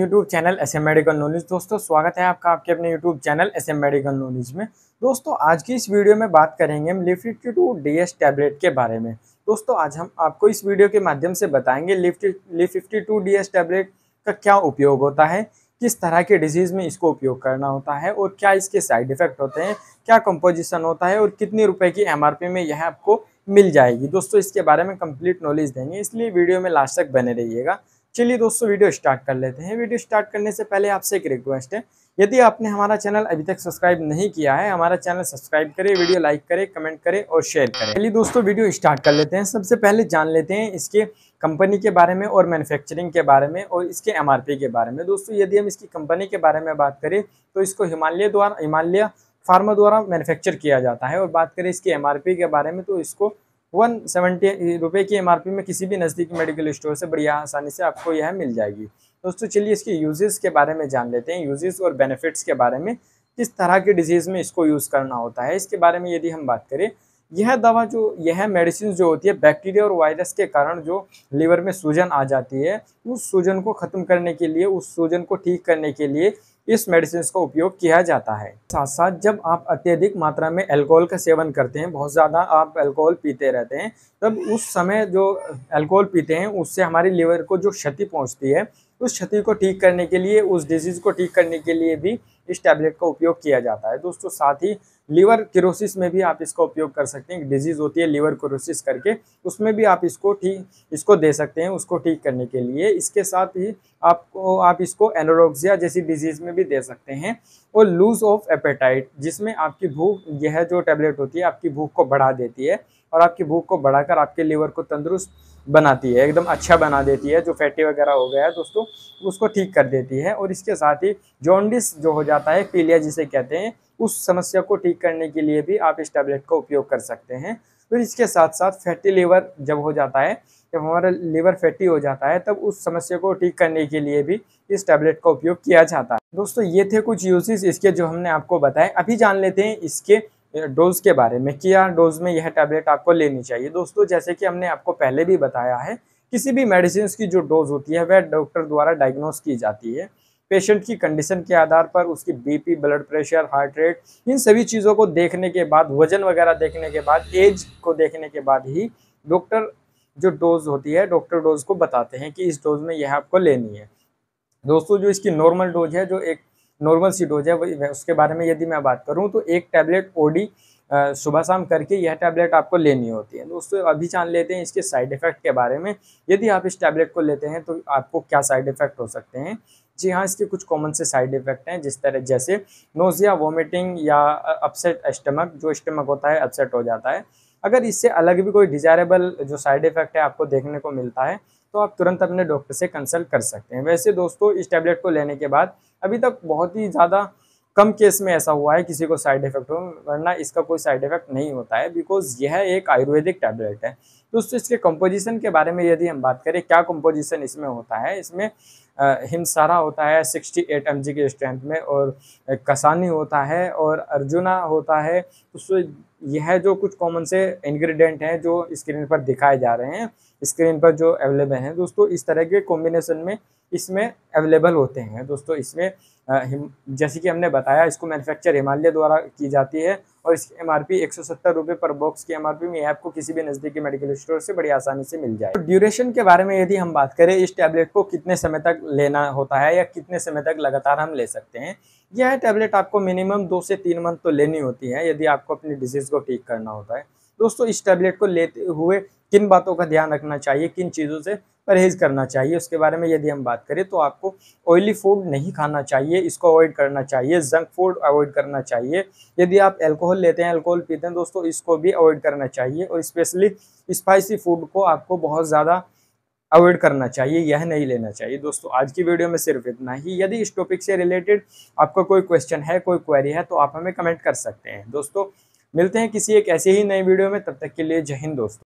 YouTube channel S M medical knowledge दोस्तों स्वागत है आपका आपके अपने YouTube channel S M medical knowledge में दोस्तों आज की इस वीडियो में बात करेंगे हम लिफ्टी टू डी एस टैबलेट के बारे में दोस्तों आज हम आपको इस वीडियो के माध्यम से बताएंगे लिफ्टी लिफ fifty two D S tablet का क्या उपयोग होता है किस तरह के डिजीज़ में इसको उपयोग करना होता है और क्या इसके साइड इफ़ेक्ट होते हैं क्या कंपोजिशन होता है और कितने रुपए की एम में यह आपको मिल जाएगी दोस्तों इसके बारे में कंप्लीट नॉलेज देंगे इसलिए वीडियो में लास्ट तक बने रहिएगा चलिए दोस्तों वीडियो स्टार्ट कर लेते हैं वीडियो स्टार्ट करने से पहले आपसे एक रिक्वेस्ट है यदि आपने हमारा चैनल अभी तक सब्सक्राइब नहीं किया है हमारा चैनल सब्सक्राइब करें वीडियो लाइक करें कमेंट करें और शेयर करें चलिए दोस्तों वीडियो स्टार्ट कर लेते हैं सबसे पहले जान लेते हैं इसके कंपनी के बारे में और मैन्युफैक्चरिंग के बारे में और इसके एमआरपी के बारे में दोस्तों यदि हम इसकी कंपनी के बारे में बात करें तो इसको हिमालय द्वारा हिमालय फार्मा द्वारा मैनुफैक्चर किया जाता है और बात करें इसके एम के बारे में तो इसको वन सेवेंटी रुपये की एम में किसी भी नज़दीकी मेडिकल स्टोर से बढ़िया आसानी से आपको यह मिल जाएगी दोस्तों चलिए इसके यूजेस के बारे में जान लेते हैं यूजेस और बेनिफिट्स के बारे में किस तरह के डिजीज़ में इसको यूज़ करना होता है इसके बारे में यदि हम बात करें यह दवा जो यह मेडिसिन जो होती है बैक्टीरिया और वायरस के कारण जो लीवर में सूजन आ जाती है उस सूजन को ख़त्म करने के लिए उस सूजन को ठीक करने के लिए इस मेडिसिन का उपयोग किया जाता है साथ साथ जब आप अत्यधिक मात्रा में अल्कोहल का सेवन करते हैं बहुत ज़्यादा आप अल्कोहल पीते रहते हैं तब उस समय जो अल्कोहल पीते हैं उससे हमारे लीवर को जो क्षति पहुँचती है उस क्षति को ठीक करने के लिए उस डिजीज़ को ठीक करने के लिए भी इस टैबलेट का उपयोग किया जाता है दोस्तों साथ ही लीवर क्रोसिस में भी आप इसका उपयोग कर सकते हैं डिजीज़ होती है लीवर क्रोसिस करके उसमें भी आप इसको ठीक इसको दे सकते हैं उसको ठीक करने के लिए इसके साथ ही आपको आप इसको एनोरोक्सिया जैसी डिजीज़ में भी दे सकते हैं और लूज ऑफ एपेटाइट जिसमें आपकी भूख यह जो टैबलेट होती है आपकी भूख को बढ़ा देती है और आपकी भूख को बढ़ाकर आपके लीवर को तंदुरुस्त बनाती है एकदम अच्छा बना देती है जो फैटी वगैरह हो गया है दोस्तों उसको ठीक कर देती है और इसके साथ ही जॉन्डिस जो हो जाता है पीलिया जिसे कहते हैं उस समस्या को ठीक करने के लिए भी आप इस टैबलेट का उपयोग कर सकते हैं फिर इसके साथ साथ फैटी लीवर जब हो जाता है जब हमारा लीवर फैटी हो जाता है तब उस समस्या को ठीक करने के लिए भी इस टैबलेट का उपयोग किया जाता है दोस्तों ये थे कुछ यूजेस इसके जो हमने आपको बताए अभी जान लेते हैं इसके डोज के बारे में किया डोज में यह टैबलेट आपको लेनी चाहिए दोस्तों जैसे कि हमने आपको पहले भी बताया है किसी भी मेडिसिन की जो डोज होती है वह डॉक्टर द्वारा डायग्नोस की जाती है पेशेंट की कंडीशन के आधार पर उसकी BP blood pressure heart rate इन सभी चीज़ों को देखने के बाद वजन वगैरह देखने के बाद एज को देखने के बाद ही डॉक्टर जो डोज होती है डॉक्टर डोज को बताते हैं कि इस डोज में यह आपको लेनी है दोस्तों जो इसकी नॉर्मल डोज है जो एक नॉर्मल सी डोज है उसके बारे में यदि मैं बात करूँ तो एक टैबलेट ओडी सुबह शाम करके यह टैबलेट आपको लेनी होती है दोस्तों अभी जान लेते हैं इसके साइड इफ़ेक्ट के बारे में यदि आप इस टैबलेट को लेते हैं तो आपको क्या साइड इफ़ेक्ट हो सकते हैं जी हाँ इसके कुछ कॉमन से साइड इफ़ेक्ट हैं जिस तरह जैसे नोजिया वोमिटिंग या अपसेट स्टमक जो स्टमक होता है अपसेट हो जाता है अगर इससे अलग भी कोई डिजायरेबल जो साइड इफ़ेक्ट है आपको देखने को मिलता है तो आप तुरंत अपने डॉक्टर से कंसल्ट कर सकते हैं वैसे दोस्तों इस टैबलेट को लेने के बाद अभी तक बहुत ही ज़्यादा कम केस में ऐसा हुआ है किसी को साइड इफेक्ट हो वरना इसका कोई साइड इफेक्ट नहीं होता है बिकॉज यह एक आयुर्वेदिक टैबलेट है दोस्तों इसके कंपोजिशन के बारे में यदि हम बात करें क्या कंपोजिशन इसमें होता है इसमें हिमसारा होता है 68 एट एम के स्ट्रेंथ में और कसानी होता है और अर्जुना होता है उससे यह जो कुछ कॉमन से इंग्रेडिएंट हैं जो स्क्रीन पर दिखाए जा रहे हैं स्क्रीन पर जो अवेलेबल हैं दोस्तों इस तरह के कॉम्बिनेशन में इसमें अवेलेबल होते हैं दोस्तों इसमें जैसे कि हमने बताया इसको मैन्युफैक्चर हिमालय द्वारा की जाती है और इसकी एम आर पी एक सौ सत्तर रुपये पर बॉक्स की एम आर पी में आपको किसी भी नज़दीकी मेडिकल स्टोर से बड़ी आसानी से मिल जाए तो ड्यूरेशन के बारे में यदि हम बात करें इस टैबलेट को कितने समय तक लेना होता है या कितने समय तक लगातार हम ले सकते हैं यह टैबलेट आपको मिनिमम दो से तीन मंथ तो लेनी होती है यदि आपको अपनी डिजीज़ को ठीक करना होता है दोस्तों इस टैबलेट को लेते हुए किन बातों का ध्यान रखना चाहिए किन चीज़ों से परहेज करना चाहिए उसके बारे में यदि हम बात करें तो आपको ऑयली फूड नहीं खाना चाहिए इसको अवॉइड करना चाहिए जंक फूड अवॉइड करना चाहिए यदि आप अल्कोहल लेते हैं अल्कोहल पीते हैं दोस्तों इसको भी अवॉइड करना चाहिए और स्पेशली स्पाइसी फूड को आपको बहुत ज़्यादा अवॉइड करना चाहिए यह नहीं लेना चाहिए दोस्तों आज की वीडियो में सिर्फ इतना ही यदि इस टॉपिक से रिलेटेड आपका कोई क्वेश्चन है कोई क्वेरी है तो आप हमें कमेंट कर सकते हैं दोस्तों मिलते हैं किसी एक ऐसे ही नई वीडियो में तब तक के लिए जय हिंद दोस्तों